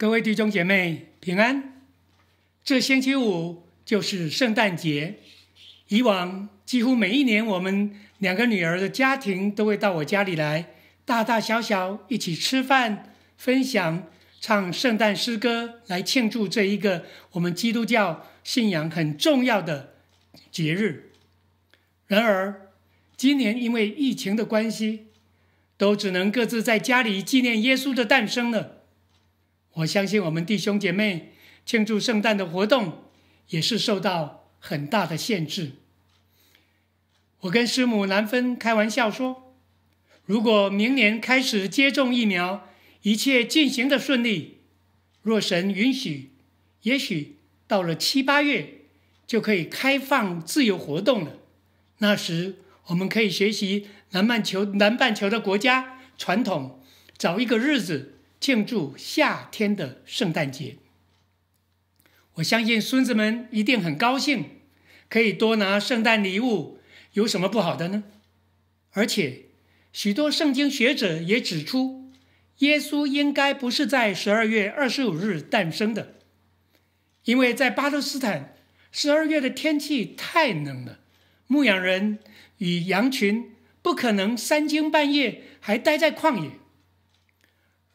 各位弟兄姐妹平安！这星期五就是圣诞节。以往几乎每一年，我们两个女儿的家庭都会到我家里来，大大小小一起吃饭，分享唱圣诞诗歌，来庆祝这一个我们基督教信仰很重要的节日。然而，今年因为疫情的关系，都只能各自在家里纪念耶稣的诞生了。我相信我们弟兄姐妹庆祝圣诞的活动也是受到很大的限制。我跟师母兰芬开玩笑说，如果明年开始接种疫苗，一切进行的顺利，若神允许，也许到了七八月就可以开放自由活动了。那时我们可以学习南半球南半球的国家传统，找一个日子。庆祝夏天的圣诞节，我相信孙子们一定很高兴，可以多拿圣诞礼物，有什么不好的呢？而且，许多圣经学者也指出，耶稣应该不是在十二月二十五日诞生的，因为在巴勒斯坦，十二月的天气太冷了，牧羊人与羊群不可能三更半夜还待在旷野。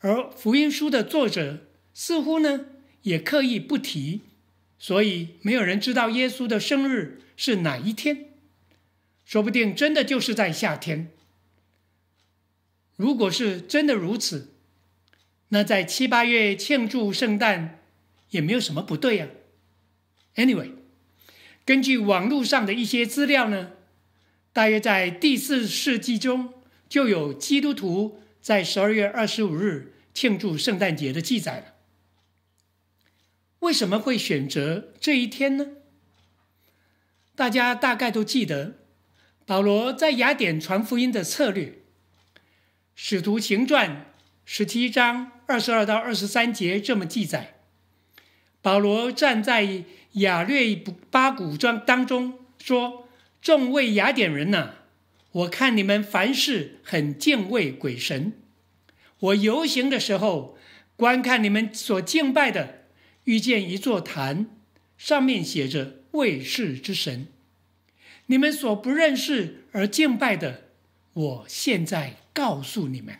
而福音书的作者似乎呢也刻意不提，所以没有人知道耶稣的生日是哪一天。说不定真的就是在夏天。如果是真的如此，那在七八月庆祝圣诞也没有什么不对啊。Anyway，根据网络上的一些资料呢，大约在第四世纪中就有基督徒在十二月二十五日。庆祝圣诞节的记载了，为什么会选择这一天呢？大家大概都记得，保罗在雅典传福音的策略，《使徒行传》十七章二十二到二十三节这么记载：保罗站在雅略巴古庄当中，说：“众位雅典人呐，我看你们凡事很敬畏鬼神。”我游行的时候，观看你们所敬拜的，遇见一座坛，上面写着“卫士之神”。你们所不认识而敬拜的，我现在告诉你们：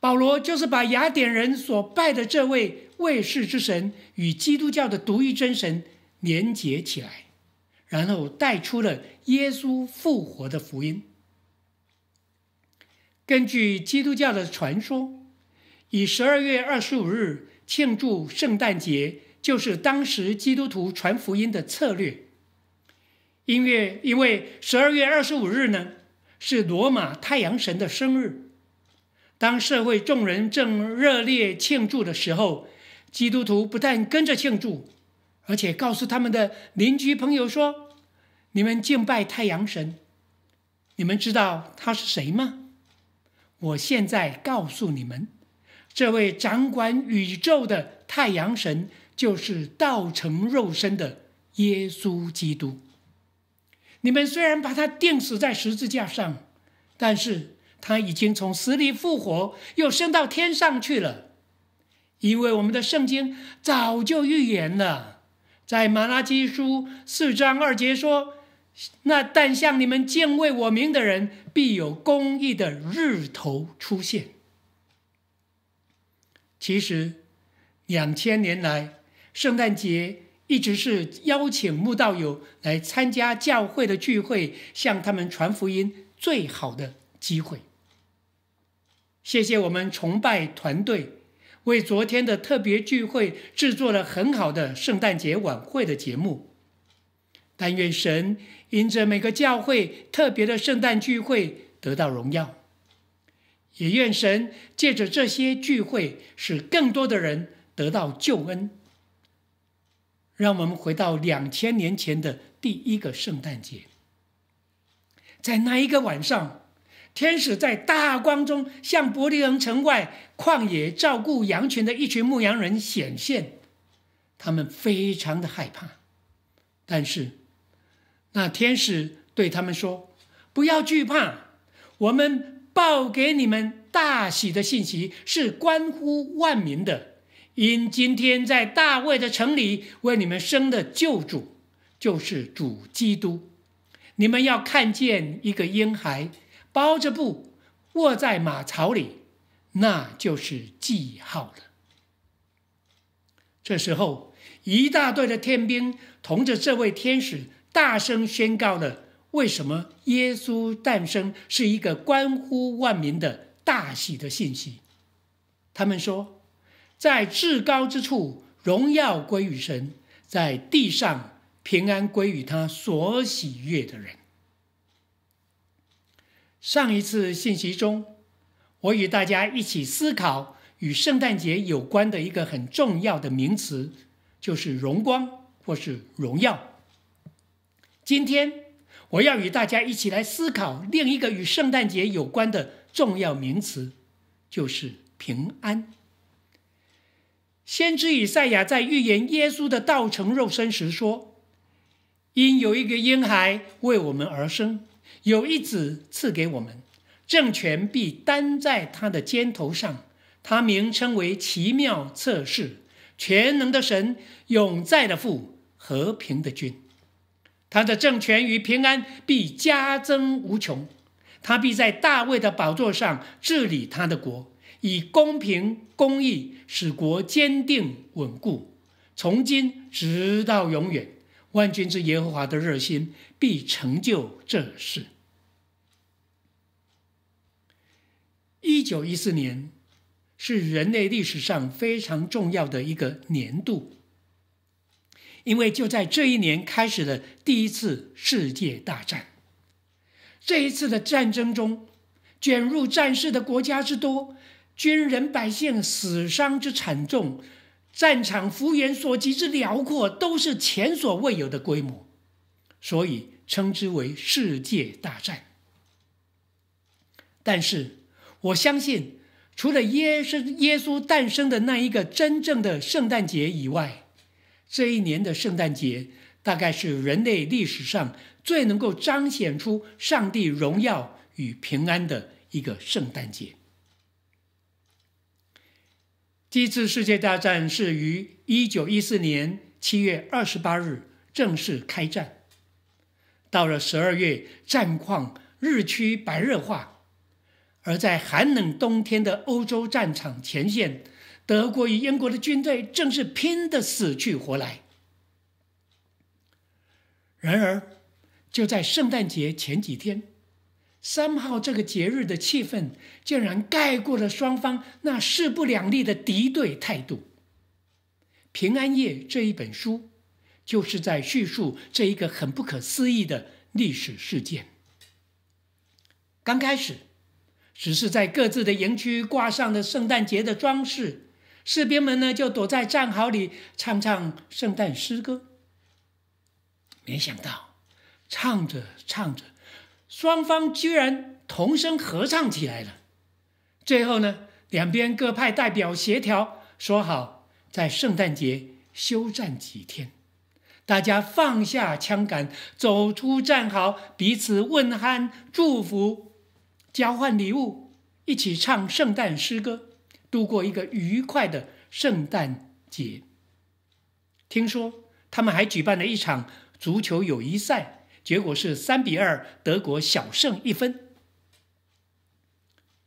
保罗就是把雅典人所拜的这位卫士之神与基督教的独一真神连结起来，然后带出了耶稣复活的福音。根据基督教的传说，以十二月二十五日庆祝圣诞节，就是当时基督徒传福音的策略。因为因为十二月二十五日呢，是罗马太阳神的生日。当社会众人正热烈庆祝的时候，基督徒不但跟着庆祝，而且告诉他们的邻居朋友说：“你们敬拜太阳神，你们知道他是谁吗？”我现在告诉你们，这位掌管宇宙的太阳神就是道成肉身的耶稣基督。你们虽然把他钉死在十字架上，但是他已经从死里复活，又升到天上去了。因为我们的圣经早就预言了，在马拉基书四章二节说。那但向你们敬畏我明的人，必有公义的日头出现。其实，两千年来，圣诞节一直是邀请慕道友来参加教会的聚会，向他们传福音最好的机会。谢谢我们崇拜团队为昨天的特别聚会制作了很好的圣诞节晚会的节目。但愿神。因着每个教会特别的圣诞聚会得到荣耀，也愿神借着这些聚会，使更多的人得到救恩。让我们回到两千年前的第一个圣诞节，在那一个晚上，天使在大光中向伯利恒城外旷野照顾羊群的一群牧羊人显现，他们非常的害怕，但是。那天使对他们说：“不要惧怕，我们报给你们大喜的信息是关乎万民的，因今天在大卫的城里为你们生的救主就是主基督。你们要看见一个婴孩，包着布，卧在马槽里，那就是记号了。”这时候，一大队的天兵同着这位天使。大声宣告了为什么耶稣诞生是一个关乎万民的大喜的信息。他们说，在至高之处荣耀归于神，在地上平安归于他所喜悦的人。上一次信息中，我与大家一起思考与圣诞节有关的一个很重要的名词，就是荣光或是荣耀。今天我要与大家一起来思考另一个与圣诞节有关的重要名词，就是平安。先知以赛亚在预言耶稣的道成肉身时说：“因有一个婴孩为我们而生，有一子赐给我们，政权必担在他的肩头上。他名称为奇妙、测试、全能的神、永在的父、和平的君。”他的政权与平安必加增无穷，他必在大卫的宝座上治理他的国，以公平公义使国坚定稳固，从今直到永远。万军之耶和华的热心必成就这事。一九一四年是人类历史上非常重要的一个年度。因为就在这一年开始了第一次世界大战。这一次的战争中，卷入战事的国家之多，军人百姓死伤之惨重，战场幅员所及之辽阔，都是前所未有的规模，所以称之为世界大战。但是我相信，除了耶生耶稣诞生的那一个真正的圣诞节以外，这一年的圣诞节，大概是人类历史上最能够彰显出上帝荣耀与平安的一个圣诞节。第一次世界大战是于一九一四年七月二十八日正式开战，到了十二月，战况日趋白热化，而在寒冷冬天的欧洲战场前线。德国与英国的军队正是拼得死去活来。然而，就在圣诞节前几天，三号这个节日的气氛竟然盖过了双方那势不两立的敌对态度。《平安夜》这一本书，就是在叙述这一个很不可思议的历史事件。刚开始，只是在各自的营区挂上了圣诞节的装饰。士兵们呢，就躲在战壕里唱唱圣诞诗歌。没想到，唱着唱着，双方居然同声合唱起来了。最后呢，两边各派代表协调，说好在圣诞节休战几天，大家放下枪杆，走出战壕，彼此问酣、祝福，交换礼物，一起唱圣诞诗歌。度过一个愉快的圣诞节。听说他们还举办了一场足球友谊赛，结果是三比二，德国小胜一分。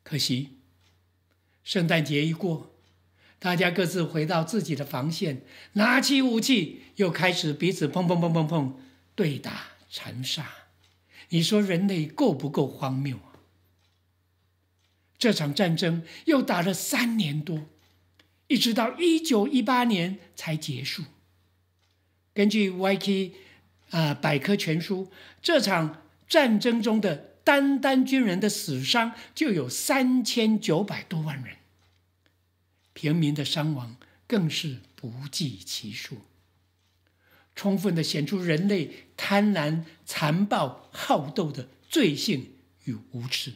可惜，圣诞节一过，大家各自回到自己的防线，拿起武器，又开始彼此砰砰砰砰砰对打残杀。你说人类够不够荒谬？这场战争又打了三年多，一直到一九一八年才结束。根据 YK 啊百科全书，这场战争中的单单军人的死伤就有三千九百多万人，平民的伤亡更是不计其数，充分的显出人类贪婪、残暴、好斗的罪性与无耻。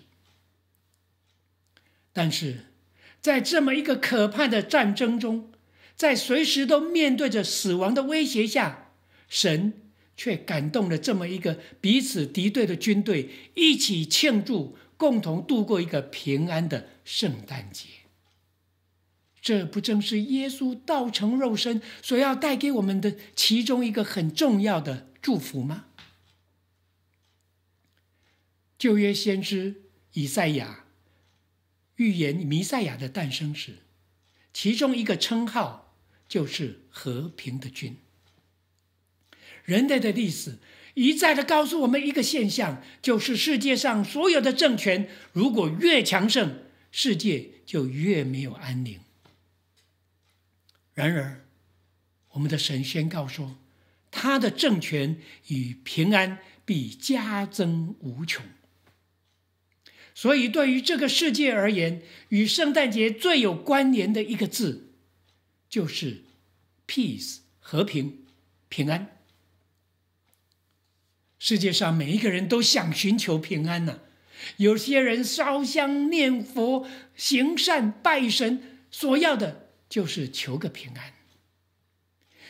但是在这么一个可怕的战争中，在随时都面对着死亡的威胁下，神却感动了这么一个彼此敌对的军队，一起庆祝，共同度过一个平安的圣诞节。这不正是耶稣道成肉身所要带给我们的其中一个很重要的祝福吗？旧约先知以赛亚。预言弥赛亚的诞生时，其中一个称号就是“和平的君”。人类的历史一再的告诉我们一个现象，就是世界上所有的政权，如果越强盛，世界就越没有安宁。然而，我们的神宣告说，他的政权与平安必加增无穷。所以，对于这个世界而言，与圣诞节最有关联的一个字，就是 “peace”（ 和平、平安）。世界上每一个人都想寻求平安呐。有些人烧香念佛、行善拜神，所要的就是求个平安。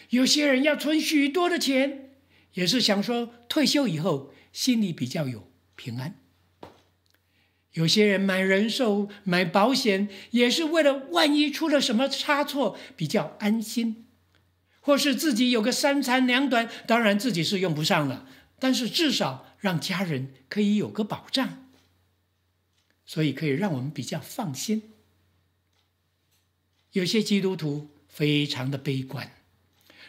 有些人要存许多的钱，也是想说退休以后心里比较有平安。有些人买人寿、买保险，也是为了万一出了什么差错比较安心，或是自己有个三长两短，当然自己是用不上了，但是至少让家人可以有个保障，所以可以让我们比较放心。有些基督徒非常的悲观，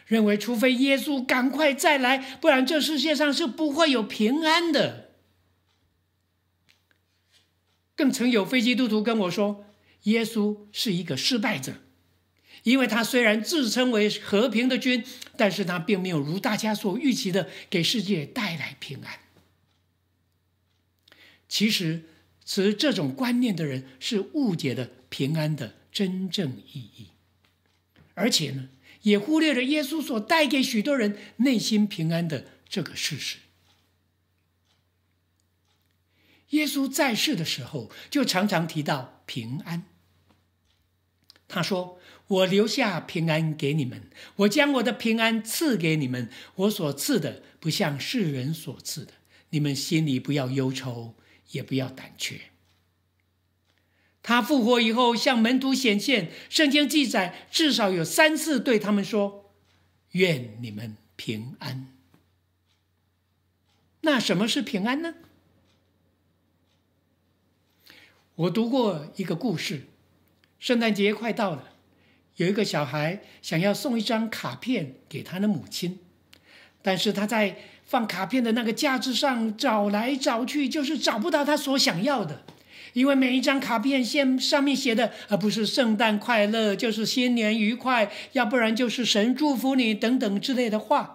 认为除非耶稣赶快再来，不然这世界上是不会有平安的。更曾有非基督徒跟我说：“耶稣是一个失败者，因为他虽然自称为和平的君，但是他并没有如大家所预期的给世界带来平安。”其实持这种观念的人是误解了平安的真正意义，而且呢，也忽略了耶稣所带给许多人内心平安的这个事实。耶稣在世的时候就常常提到平安。他说：“我留下平安给你们，我将我的平安赐给你们。我所赐的不像世人所赐的。你们心里不要忧愁，也不要胆怯。”他复活以后向门徒显现，圣经记载至少有三次对他们说：“愿你们平安。”那什么是平安呢？我读过一个故事，圣诞节快到了，有一个小孩想要送一张卡片给他的母亲，但是他在放卡片的那个架子上找来找去，就是找不到他所想要的，因为每一张卡片上上面写的，而不是“圣诞快乐”，就是“新年愉快”，要不然就是“神祝福你”等等之类的话。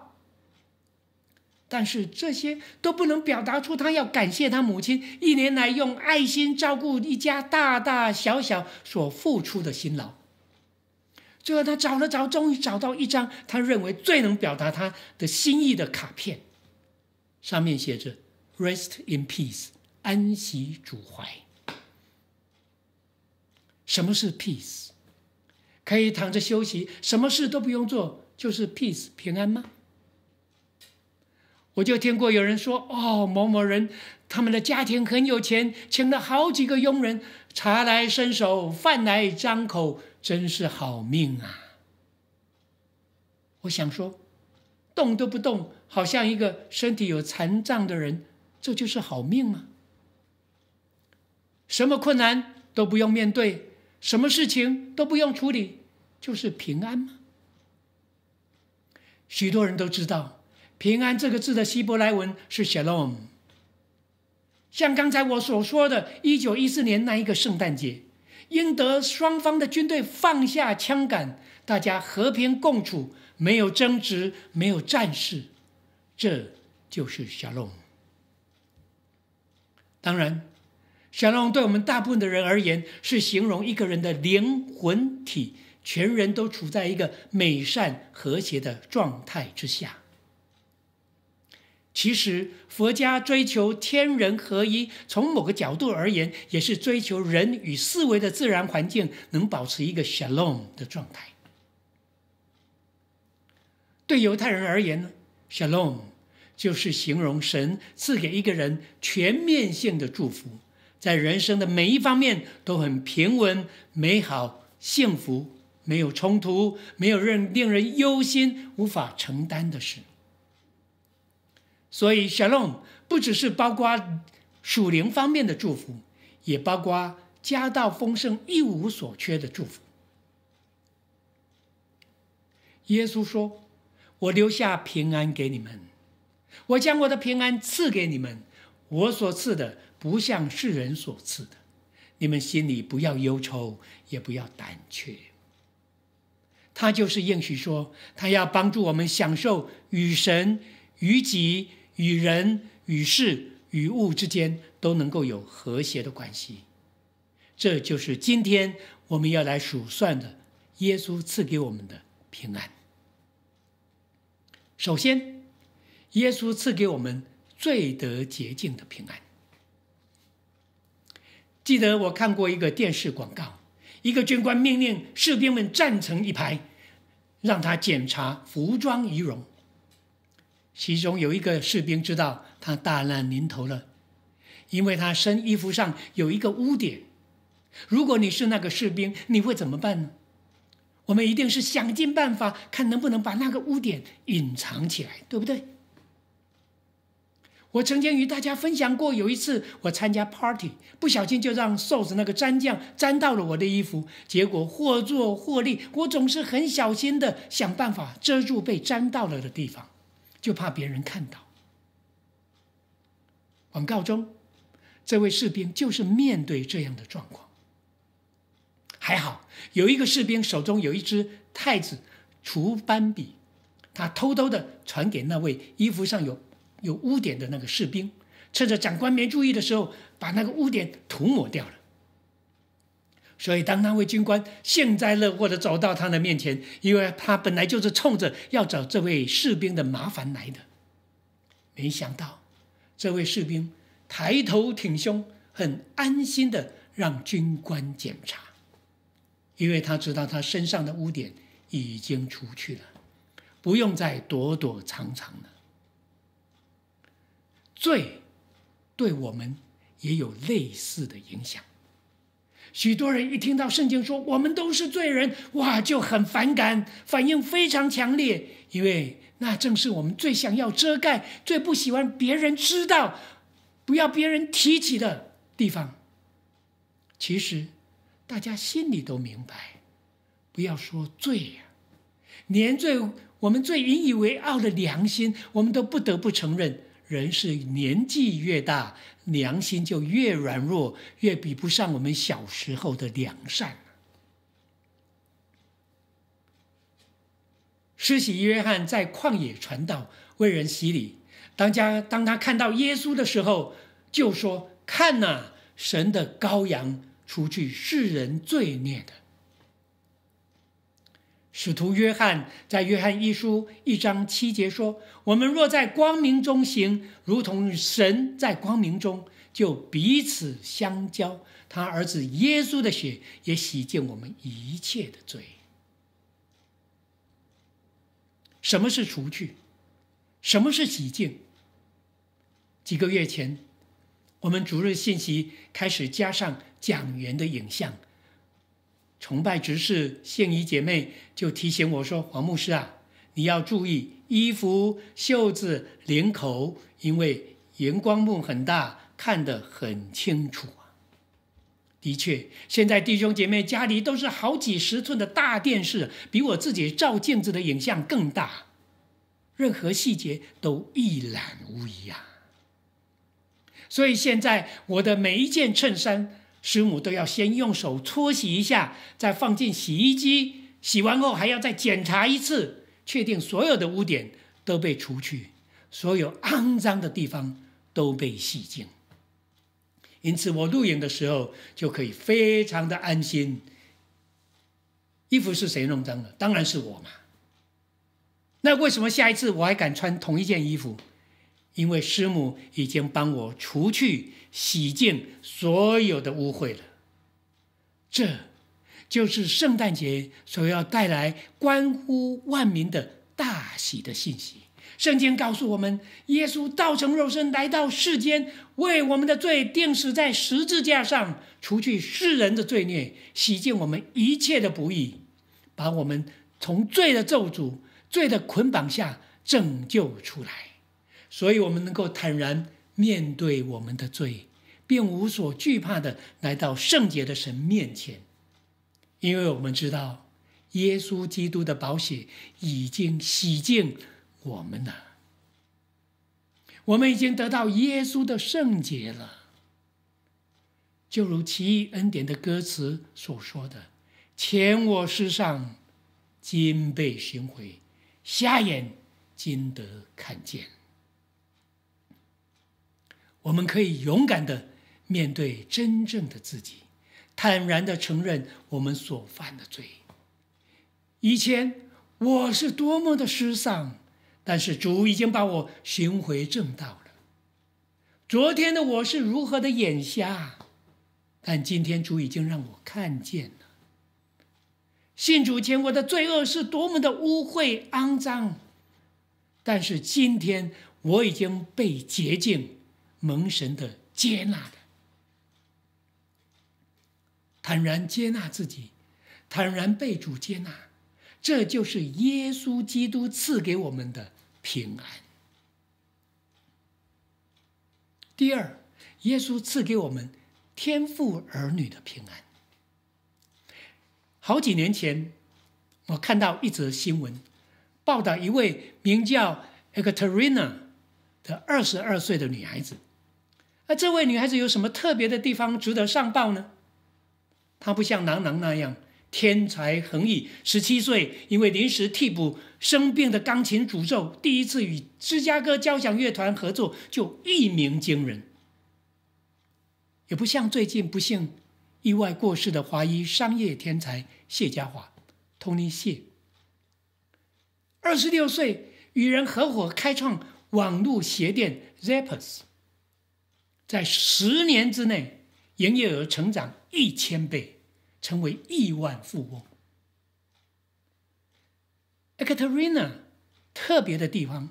但是这些都不能表达出他要感谢他母亲一年来用爱心照顾一家大大小小所付出的辛劳。最后，他找了找，终于找到一张他认为最能表达他的心意的卡片，上面写着 “Rest in peace，安息主怀”。什么是 peace？可以躺着休息，什么事都不用做，就是 peace，平安吗？我就听过有人说：“哦，某某人，他们的家庭很有钱，请了好几个佣人，茶来伸手，饭来张口，真是好命啊！”我想说，动都不动，好像一个身体有残障的人，这就是好命吗？什么困难都不用面对，什么事情都不用处理，就是平安吗？许多人都知道。平安这个字的希伯来文是 shalom。像刚才我所说的，一九一四年那一个圣诞节，英德双方的军队放下枪杆，大家和平共处，没有争执，没有战事。这就是 shalom。当然，shalom 对我们大部分的人而言，是形容一个人的灵魂体，全人都处在一个美善和谐的状态之下。其实，佛家追求天人合一，从某个角度而言，也是追求人与四维的自然环境能保持一个 shalom 的状态。对犹太人而言呢，shalom 就是形容神赐给一个人全面性的祝福，在人生的每一方面都很平稳、美好、幸福，没有冲突，没有任令人忧心、无法承担的事。所以，小陇不只是包括属灵方面的祝福，也包括家道丰盛、一无所缺的祝福。耶稣说：“我留下平安给你们，我将我的平安赐给你们。我所赐的，不像世人所赐的。你们心里不要忧愁，也不要胆怯。”他就是应许说，他要帮助我们享受与神、与己。与人、与事、与物之间都能够有和谐的关系，这就是今天我们要来数算的耶稣赐给我们的平安。首先，耶稣赐给我们最得捷径的平安。记得我看过一个电视广告，一个军官命令士兵们站成一排，让他检查服装仪容。其中有一个士兵知道他大难临头了，因为他身衣服上有一个污点。如果你是那个士兵，你会怎么办呢？我们一定是想尽办法，看能不能把那个污点隐藏起来，对不对？我曾经与大家分享过，有一次我参加 party，不小心就让瘦子那个粘酱粘到了我的衣服，结果或做或利，我总是很小心的想办法遮住被粘到了的地方。就怕别人看到。广告中，这位士兵就是面对这样的状况。还好有一个士兵手中有一支太子除斑笔，他偷偷的传给那位衣服上有有污点的那个士兵，趁着长官没注意的时候，把那个污点涂抹掉了。所以，当那位军官幸灾乐祸的走到他的面前，因为他本来就是冲着要找这位士兵的麻烦来的，没想到这位士兵抬头挺胸，很安心的让军官检查，因为他知道他身上的污点已经除去了，不用再躲躲藏藏了。罪，对我们也有类似的影响。许多人一听到圣经说“我们都是罪人”，哇，就很反感，反应非常强烈，因为那正是我们最想要遮盖、最不喜欢别人知道、不要别人提起的地方。其实，大家心里都明白，不要说罪呀，连最我们最引以为傲的良心，我们都不得不承认。人是年纪越大，良心就越软弱，越比不上我们小时候的良善施洗约翰在旷野传道，为人洗礼。当家当他看到耶稣的时候，就说：“看呐，神的羔羊，除去世人罪孽的。”使徒约翰在约翰一书一章七节说：“我们若在光明中行，如同神在光明中，就彼此相交。他儿子耶稣的血也洗净我们一切的罪。”什么是除去？什么是洗净？几个月前，我们逐日信息开始加上讲员的影像。崇拜执事现衣姐妹就提醒我说：“黄牧师啊，你要注意衣服袖子、领口，因为荧光幕很大，看得很清楚啊。的确，现在弟兄姐妹家里都是好几十寸的大电视，比我自己照镜子的影像更大，任何细节都一览无遗啊。所以现在我的每一件衬衫。”师母都要先用手搓洗一下，再放进洗衣机。洗完后还要再检查一次，确定所有的污点都被除去，所有肮脏的地方都被洗净。因此，我录影的时候就可以非常的安心。衣服是谁弄脏的？当然是我嘛。那为什么下一次我还敢穿同一件衣服？因为师母已经帮我除去、洗净所有的污秽了，这就是圣诞节所要带来关乎万民的大喜的信息。圣经告诉我们，耶稣道成肉身来到世间，为我们的罪定死在十字架上，除去世人的罪孽，洗净我们一切的不义，把我们从罪的咒诅、罪的捆绑下拯救出来。所以，我们能够坦然面对我们的罪，并无所惧怕的来到圣洁的神面前，因为我们知道，耶稣基督的宝血已经洗净我们了。我们已经得到耶稣的圣洁了。就如奇异恩典的歌词所说的：“前我世上，今被寻回；瞎眼今得看见。”我们可以勇敢的面对真正的自己，坦然的承认我们所犯的罪。以前我是多么的失丧，但是主已经把我寻回正道了。昨天的我是如何的眼瞎，但今天主已经让我看见了。信主前我的罪恶是多么的污秽肮脏，但是今天我已经被洁净。蒙神的接纳的，坦然接纳自己，坦然被主接纳，这就是耶稣基督赐给我们的平安。第二，耶稣赐给我们天赋儿女的平安。好几年前，我看到一则新闻，报道一位名叫 e a t e r i n a 的二十二岁的女孩子。那这位女孩子有什么特别的地方值得上报呢？她不像郎朗那样天才横溢，十七岁因为临时替补生病的钢琴诅咒，第一次与芝加哥交响乐团合作就一鸣惊人。也不像最近不幸意外过世的华裔商业天才谢家华，Tony 谢，二十六岁与人合伙开创网络鞋店 Zappos。在十年之内，营业额成长一千倍，成为亿万富翁。Ekaterina 特别的地方，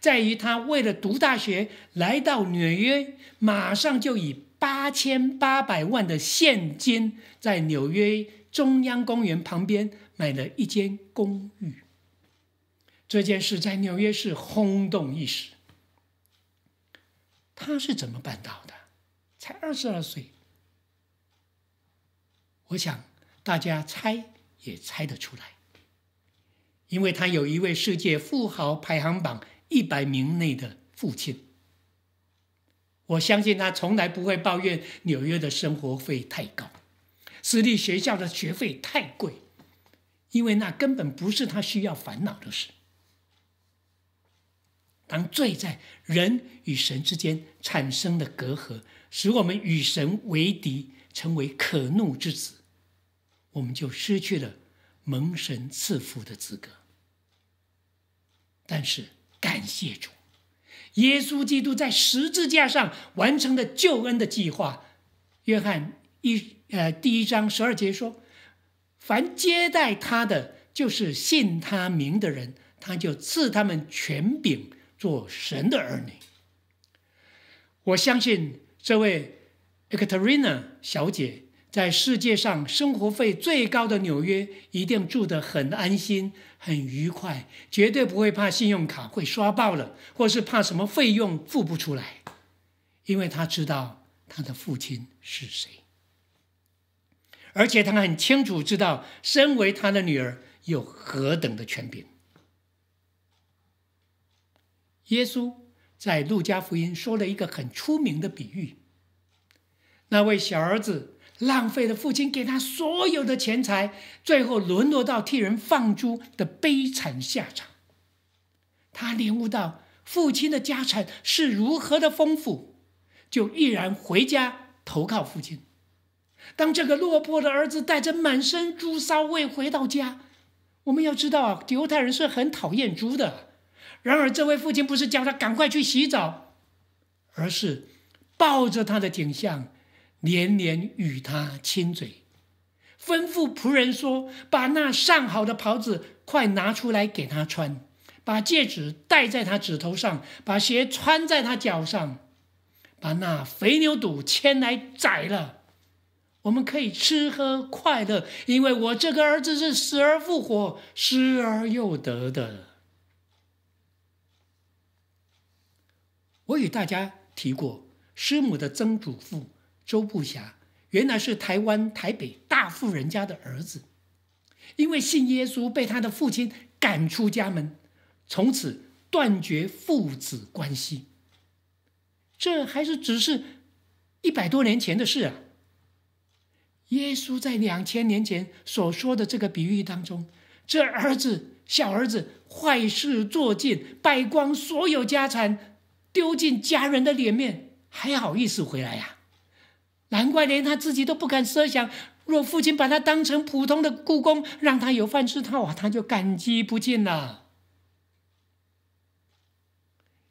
在于她为了读大学来到纽约，马上就以八千八百万的现金，在纽约中央公园旁边买了一间公寓。这件事在纽约市轰动一时。他是怎么办到的？才二十二岁，我想大家猜也猜得出来，因为他有一位世界富豪排行榜一百名内的父亲。我相信他从来不会抱怨纽约的生活费太高，私立学校的学费太贵，因为那根本不是他需要烦恼的事。当罪在人与神之间产生的隔阂，使我们与神为敌，成为可怒之子，我们就失去了蒙神赐福的资格。但是感谢主，耶稣基督在十字架上完成了救恩的计划。约翰一呃第一章十二节说：“凡接待他的，就是信他名的人，他就赐他们权柄。”做神的儿女，我相信这位 e a t e r i n a 小姐在世界上生活费最高的纽约，一定住得很安心、很愉快，绝对不会怕信用卡会刷爆了，或是怕什么费用付不出来，因为她知道她的父亲是谁，而且她很清楚知道身为她的女儿有何等的权柄。耶稣在路加福音说了一个很出名的比喻。那位小儿子浪费了父亲给他所有的钱财，最后沦落到替人放猪的悲惨下场。他领悟到父亲的家产是如何的丰富，就毅然回家投靠父亲。当这个落魄的儿子带着满身猪骚味回到家，我们要知道啊，犹太人是很讨厌猪的。然而，这位父亲不是叫他赶快去洗澡，而是抱着他的景象，连连与他亲嘴，吩咐仆人说：“把那上好的袍子快拿出来给他穿，把戒指戴在他指头上，把鞋穿在他脚上，把那肥牛肚牵来宰了，我们可以吃喝快乐，因为我这个儿子是死而复活，失而又得的。”我与大家提过，师母的曾祖父周步霞，原来是台湾台北大富人家的儿子，因为信耶稣被他的父亲赶出家门，从此断绝父子关系。这还是只是一百多年前的事啊！耶稣在两千年前所说的这个比喻当中，这儿子、小儿子，坏事做尽，败光所有家产。丢尽家人的脸面，还好意思回来呀？难怪连他自己都不敢设想。若父亲把他当成普通的故宫，让他有饭吃，他哇，他就感激不尽了。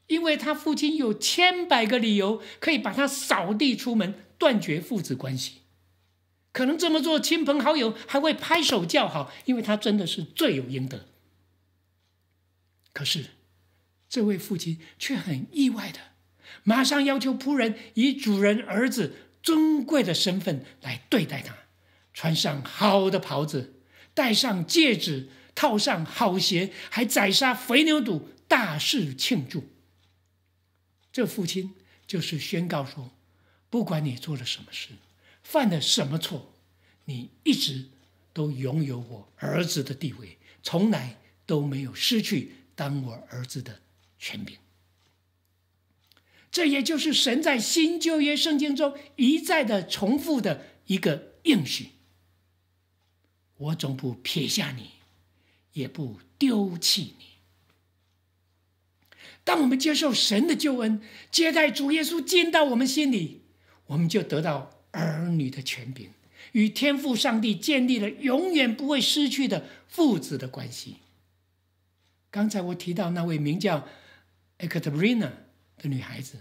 因为他父亲有千百个理由可以把他扫地出门，断绝父子关系。可能这么做，亲朋好友还会拍手叫好，因为他真的是罪有应得。可是。这位父亲却很意外的，马上要求仆人以主人儿子尊贵的身份来对待他，穿上好的袍子，戴上戒指，套上好鞋，还宰杀肥牛肚，大肆庆祝。这父亲就是宣告说，不管你做了什么事，犯了什么错，你一直都拥有我儿子的地位，从来都没有失去当我儿子的。权柄，这也就是神在新旧约圣经中一再的重复的一个应许：我总不撇下你，也不丢弃你。当我们接受神的救恩，接待主耶稣进到我们心里，我们就得到儿女的权柄，与天父上帝建立了永远不会失去的父子的关系。刚才我提到那位名叫…… Ekaterina 的女孩子，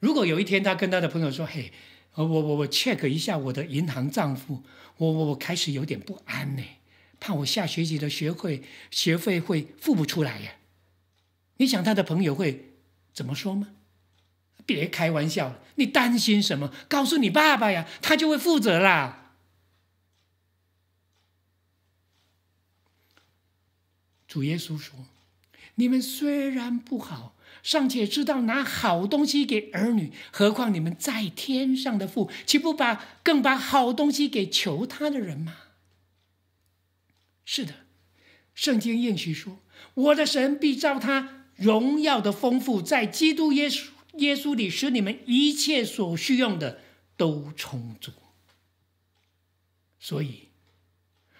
如果有一天她跟她的朋友说：“嘿，我我我 check 一下我的银行账户，我我我开始有点不安呢，怕我下学期的学费学费会付不出来呀。”你想她的朋友会怎么说吗？别开玩笑，你担心什么？告诉你爸爸呀，他就会负责啦。主耶稣说。你们虽然不好，尚且知道拿好东西给儿女，何况你们在天上的父，岂不把更把好东西给求他的人吗？是的，圣经应许说：“我的神必照他荣耀的丰富，在基督耶稣耶稣里，使你们一切所需用的都充足。”所以，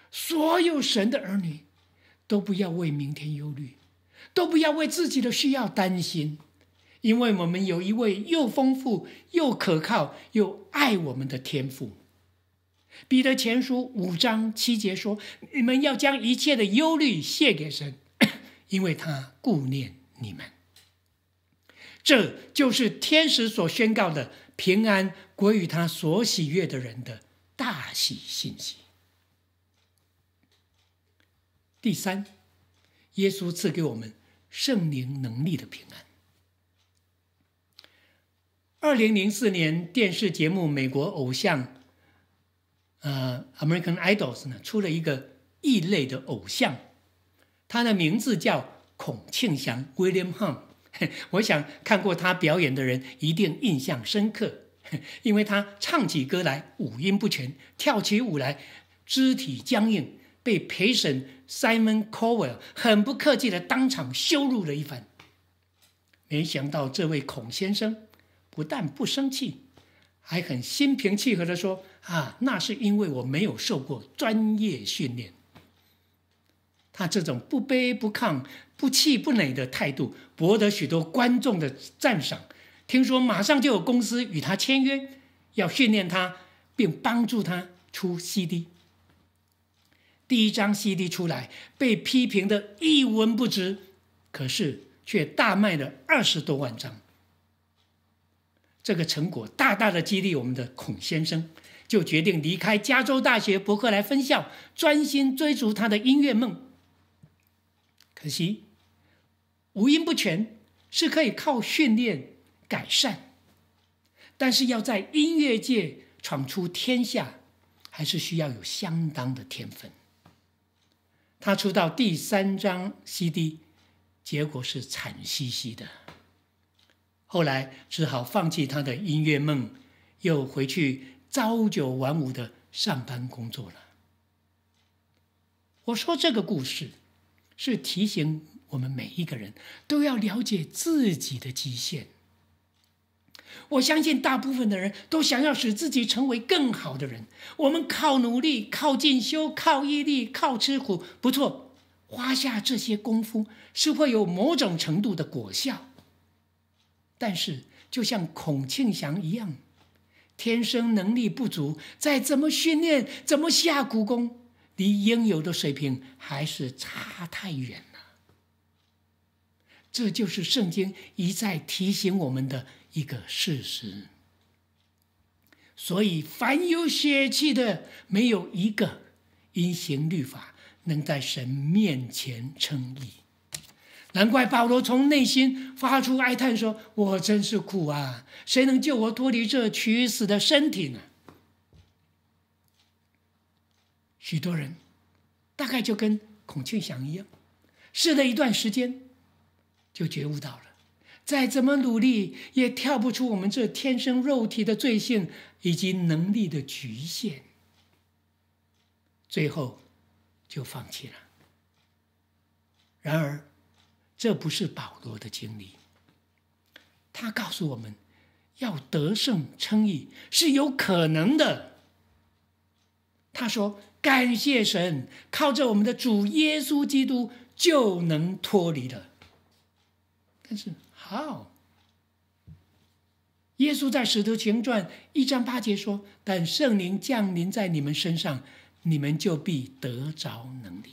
所有神的儿女都不要为明天忧虑。都不要为自己的需要担心，因为我们有一位又丰富又可靠又爱我们的天父。彼得前书五章七节说：“你们要将一切的忧虑卸给神，因为他顾念你们。”这就是天使所宣告的平安归于他所喜悦的人的大喜信息。第三。耶稣赐给我们圣灵能力的平安。二零零四年，电视节目《美国偶像》呃，《American Idols》呢，出了一个异类的偶像，他的名字叫孔庆祥 （William Hung）。我想看过他表演的人一定印象深刻，因为他唱起歌来五音不全，跳起舞来肢体僵硬。被陪审 Simon Cowell 很不客气的当场羞辱了一番，没想到这位孔先生不但不生气，还很心平气和的说：“啊，那是因为我没有受过专业训练。”他这种不卑不亢、不气不馁的态度，博得许多观众的赞赏。听说马上就有公司与他签约，要训练他，并帮助他出 CD。第一张 CD 出来，被批评的一文不值，可是却大卖了二十多万张。这个成果大大的激励我们的孔先生，就决定离开加州大学伯克莱分校，专心追逐他的音乐梦。可惜五音不全是可以靠训练改善，但是要在音乐界闯出天下，还是需要有相当的天分。他出道第三张 CD，结果是惨兮兮的，后来只好放弃他的音乐梦，又回去朝九晚五的上班工作了。我说这个故事，是提醒我们每一个人都要了解自己的极限。我相信大部分的人都想要使自己成为更好的人。我们靠努力、靠进修、靠毅力、靠吃苦，不错，花下这些功夫是会有某种程度的果效。但是，就像孔庆祥一样，天生能力不足，再怎么训练、怎么下苦功，离应有的水平还是差太远了。这就是圣经一再提醒我们的。一个事实，所以凡有血气的，没有一个因行律法能在神面前称义。难怪保罗从内心发出哀叹，说：“我真是苦啊！谁能救我脱离这取死的身体呢？”许多人大概就跟孔庆祥一样，试了一段时间，就觉悟到了。再怎么努力，也跳不出我们这天生肉体的罪性以及能力的局限，最后就放弃了。然而，这不是保罗的经历。他告诉我们要得胜称义是有可能的。他说：“感谢神，靠着我们的主耶稣基督就能脱离了。”但是。好，耶稣在使徒前传一章八节说：“等圣灵降临在你们身上，你们就必得着能力。”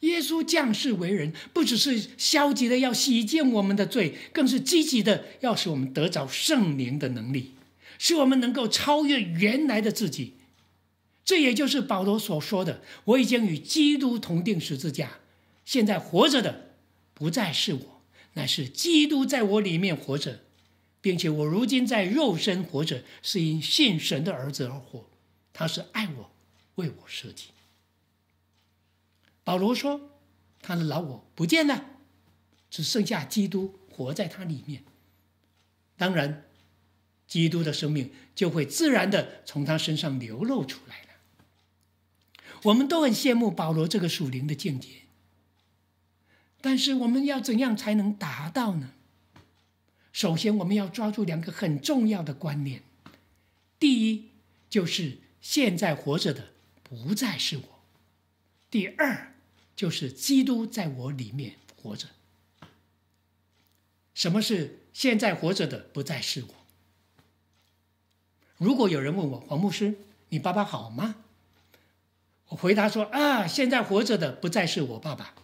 耶稣降世为人，不只是消极的要洗净我们的罪，更是积极的要使我们得着圣灵的能力，使我们能够超越原来的自己。这也就是保罗所说的：“我已经与基督同定十字架，现在活着的。”不再是我，乃是基督在我里面活着，并且我如今在肉身活着，是因信神的儿子而活。他是爱我，为我设计。保罗说，他的老我不见了，只剩下基督活在他里面。当然，基督的生命就会自然的从他身上流露出来了。我们都很羡慕保罗这个属灵的境界。但是我们要怎样才能达到呢？首先，我们要抓住两个很重要的观念：第一，就是现在活着的不再是我；第二，就是基督在我里面活着。什么是现在活着的不再是我？如果有人问我黄牧师：“你爸爸好吗？”我回答说：“啊，现在活着的不再是我爸爸。”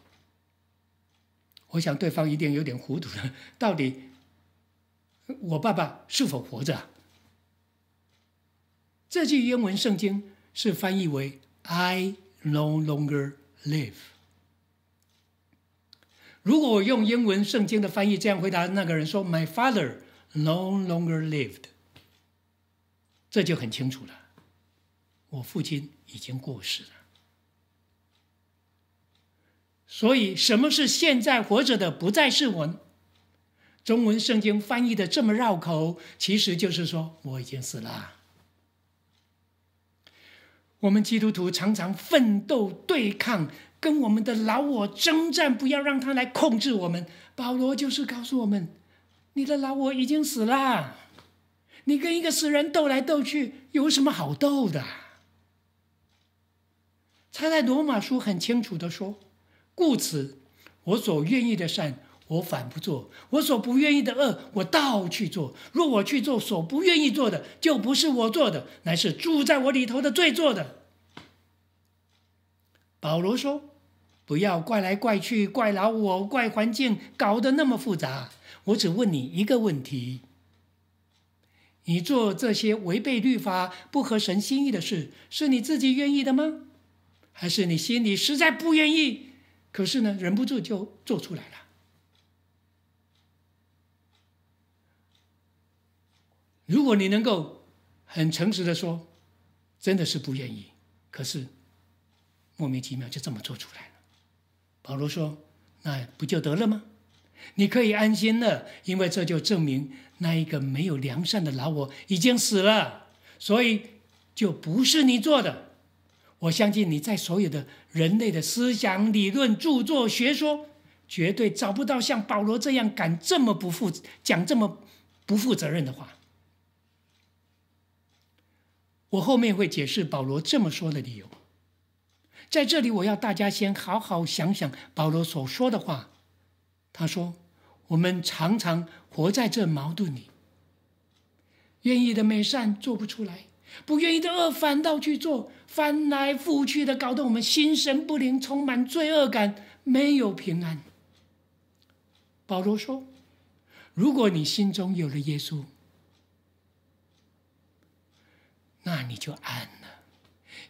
我想对方一定有点糊涂了，到底我爸爸是否活着？啊？这句英文圣经是翻译为 “I no longer live”。如果我用英文圣经的翻译这样回答，那个人说 “My father no longer lived”，这就很清楚了，我父亲已经过世了。所以，什么是现在活着的？不再是文。中文圣经翻译的这么绕口，其实就是说我已经死了。我们基督徒常常奋斗对抗，跟我们的老我征战，不要让他来控制我们。保罗就是告诉我们：你的老我已经死了，你跟一个死人斗来斗去，有什么好斗的？他在罗马书很清楚的说。故此，我所愿意的善，我反不做；我所不愿意的恶，我倒去做。若我去做所不愿意做的，就不是我做的，乃是住在我里头的罪做的。保罗说：“不要怪来怪去，怪老我，怪环境，搞得那么复杂。我只问你一个问题：你做这些违背律法、不合神心意的事，是你自己愿意的吗？还是你心里实在不愿意？”可是呢，忍不住就做出来了。如果你能够很诚实的说，真的是不愿意，可是莫名其妙就这么做出来了。保罗说：“那不就得了吗？你可以安心了，因为这就证明那一个没有良善的老我已经死了，所以就不是你做的。”我相信你在所有的人类的思想、理论、著作、学说，绝对找不到像保罗这样敢这么不负讲这么不负责任的话。我后面会解释保罗这么说的理由，在这里我要大家先好好想想保罗所说的话。他说：“我们常常活在这矛盾里，愿意的美善做不出来。”不愿意的恶，反倒去做，翻来覆去的，搞得我们心神不宁，充满罪恶感，没有平安。保罗说：“如果你心中有了耶稣，那你就安了，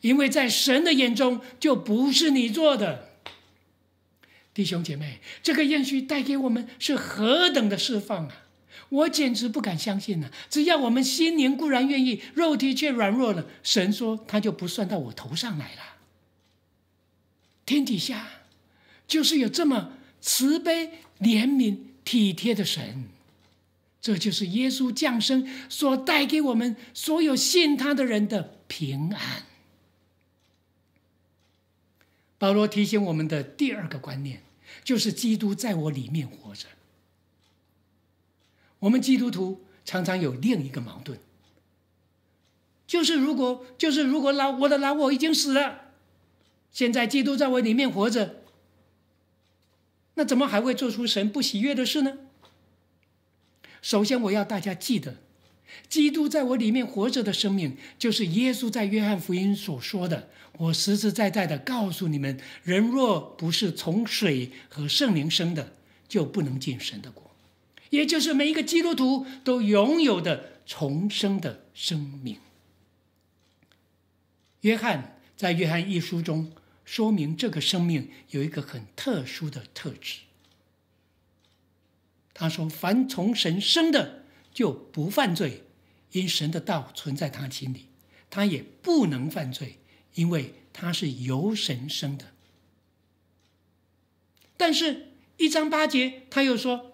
因为在神的眼中，就不是你做的。”弟兄姐妹，这个应许带给我们是何等的释放啊！我简直不敢相信呐，只要我们心灵固然愿意，肉体却软弱了，神说他就不算到我头上来了。天底下就是有这么慈悲、怜悯、体贴的神，这就是耶稣降生所带给我们所有信他的人的平安。保罗提醒我们的第二个观念，就是基督在我里面活着。我们基督徒常常有另一个矛盾，就是如果就是如果老我的老我已经死了，现在基督在我里面活着，那怎么还会做出神不喜悦的事呢？首先，我要大家记得，基督在我里面活着的生命，就是耶稣在约翰福音所说的：“我实实在在的告诉你们，人若不是从水和圣灵生的，就不能进神的国。”也就是每一个基督徒都拥有的重生的生命。约翰在《约翰》一书中说明，这个生命有一个很特殊的特质。他说：“凡从神生的，就不犯罪，因神的道存在他心里，他也不能犯罪，因为他是由神生的。”但是，一章八节他又说。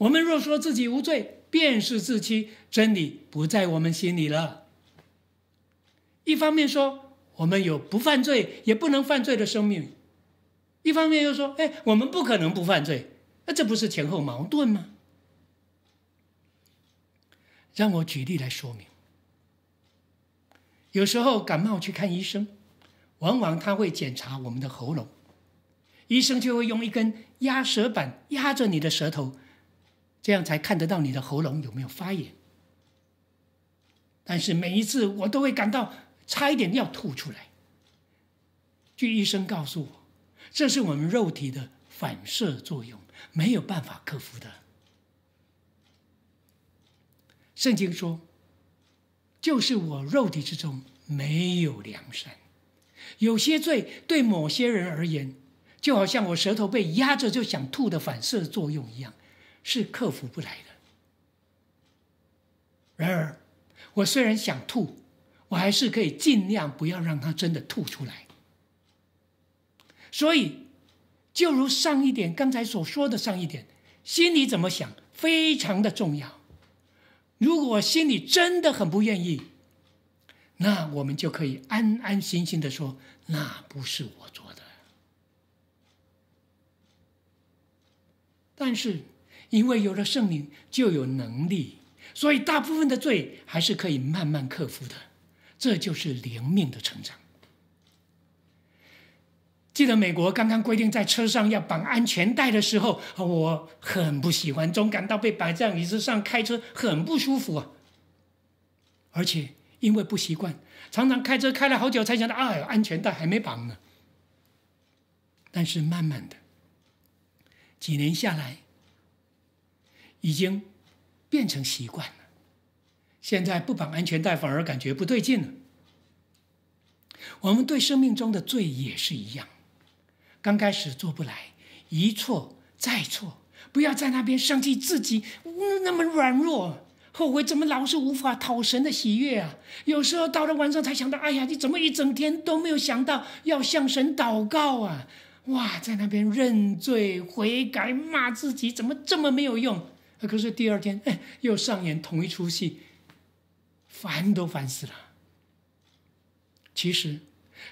我们若说自己无罪，便是自欺，真理不在我们心里了。一方面说我们有不犯罪也不能犯罪的生命，一方面又说，哎，我们不可能不犯罪，那这不是前后矛盾吗？让我举例来说明。有时候感冒去看医生，往往他会检查我们的喉咙，医生就会用一根压舌板压着你的舌头。这样才看得到你的喉咙有没有发炎，但是每一次我都会感到差一点要吐出来。据医生告诉我，这是我们肉体的反射作用，没有办法克服的。圣经说：“就是我肉体之中没有良善，有些罪对某些人而言，就好像我舌头被压着就想吐的反射作用一样。”是克服不来的。然而，我虽然想吐，我还是可以尽量不要让他真的吐出来。所以，就如上一点刚才所说的上一点，心里怎么想非常的重要。如果心里真的很不愿意，那我们就可以安安心心的说，那不是我做的。但是。因为有了圣灵，就有能力，所以大部分的罪还是可以慢慢克服的。这就是灵命的成长。记得美国刚刚规定在车上要绑安全带的时候，我很不喜欢，总感到被绑在椅子上开车很不舒服啊。而且因为不习惯，常常开车开了好久，才想到啊，安全带还没绑呢。但是慢慢的，几年下来。已经变成习惯了，现在不绑安全带反而感觉不对劲了。我们对生命中的罪也是一样，刚开始做不来，一错再错，不要在那边丧气自己那么软弱，后悔怎么老是无法讨神的喜悦啊？有时候到了晚上才想到，哎呀，你怎么一整天都没有想到要向神祷告啊？哇，在那边认罪悔改，骂自己怎么这么没有用？可是第二天，哎，又上演同一出戏，烦都烦死了。其实，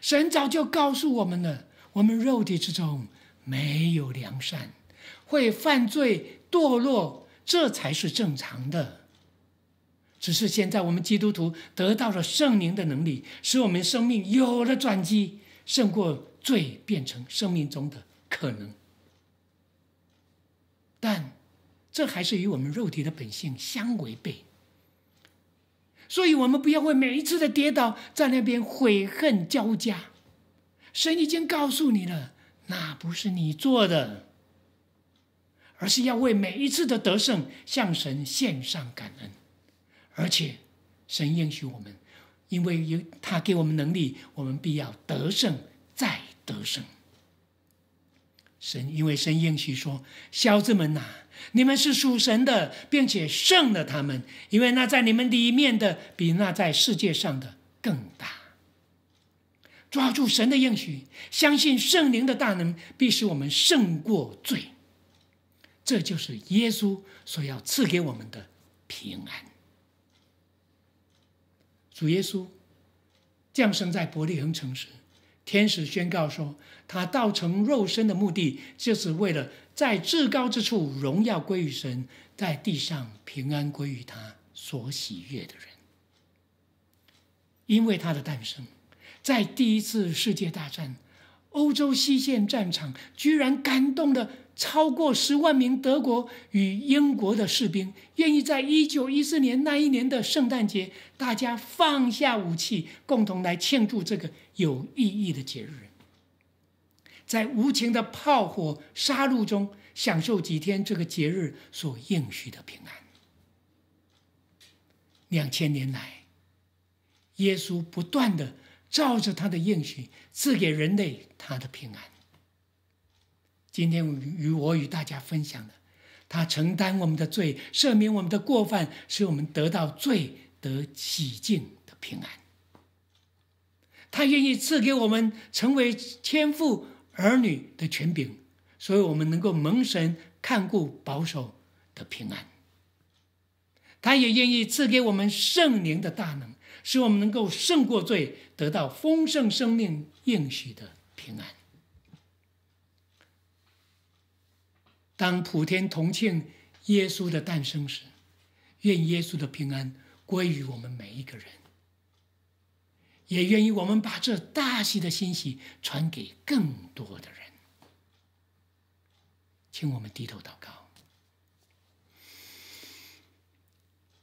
神早就告诉我们了，我们肉体之中没有良善，会犯罪堕落，这才是正常的。只是现在，我们基督徒得到了圣灵的能力，使我们生命有了转机，胜过罪变成生命中的可能。但。这还是与我们肉体的本性相违背，所以我们不要为每一次的跌倒在那边悔恨交加。神已经告诉你了，那不是你做的，而是要为每一次的得胜向神献上感恩。而且神应许我们，因为有他给我们能力，我们必要得胜再得胜。神，因为神应许说：“小子们呐，你们是属神的，并且胜了他们，因为那在你们里面的，比那在世界上的更大。”抓住神的应许，相信圣灵的大能，必使我们胜过罪。这就是耶稣所要赐给我们的平安。主耶稣降生在伯利恒城时，天使宣告说。他道成肉身的目的，就是为了在至高之处荣耀归于神，在地上平安归于他所喜悦的人。因为他的诞生，在第一次世界大战欧洲西线战场，居然感动了超过十万名德国与英国的士兵，愿意在一九一四年那一年的圣诞节，大家放下武器，共同来庆祝这个有意义的节日。在无情的炮火杀戮中，享受几天这个节日所应许的平安。两千年来，耶稣不断的照着他的应许，赐给人类他的平安。今天与我与大家分享的，他承担我们的罪，赦免我们的过犯，使我们得到罪得洗净的平安。他愿意赐给我们成为天赋。儿女的权柄，所以我们能够蒙神看顾、保守的平安。他也愿意赐给我们圣灵的大能，使我们能够胜过罪，得到丰盛生命应许的平安。当普天同庆耶稣的诞生时，愿耶稣的平安归于我们每一个人。也愿意我们把这大喜的信息传给更多的人，请我们低头祷告，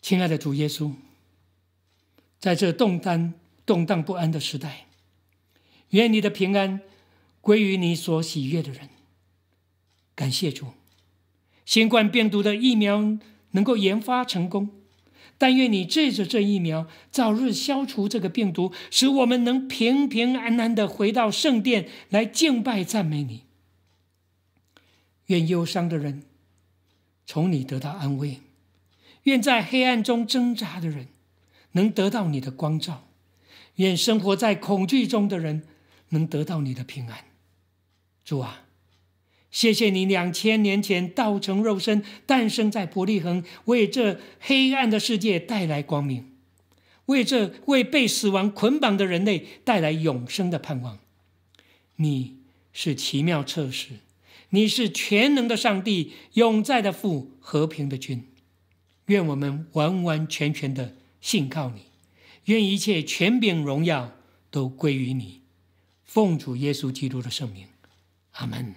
亲爱的主耶稣，在这动荡、动荡不安的时代，愿你的平安归于你所喜悦的人。感谢主，新冠病毒的疫苗能够研发成功。但愿你借着这疫苗，早日消除这个病毒，使我们能平平安安的回到圣殿来敬拜赞美你。愿忧伤的人从你得到安慰，愿在黑暗中挣扎的人能得到你的光照，愿生活在恐惧中的人能得到你的平安。主啊。谢谢你，两千年前道成肉身，诞生在伯利恒，为这黑暗的世界带来光明，为这为被死亡捆绑的人类带来永生的盼望。你是奇妙测试，你是全能的上帝，永在的父，和平的君。愿我们完完全全的信靠你，愿一切权柄荣耀都归于你。奉主耶稣基督的圣名，阿门。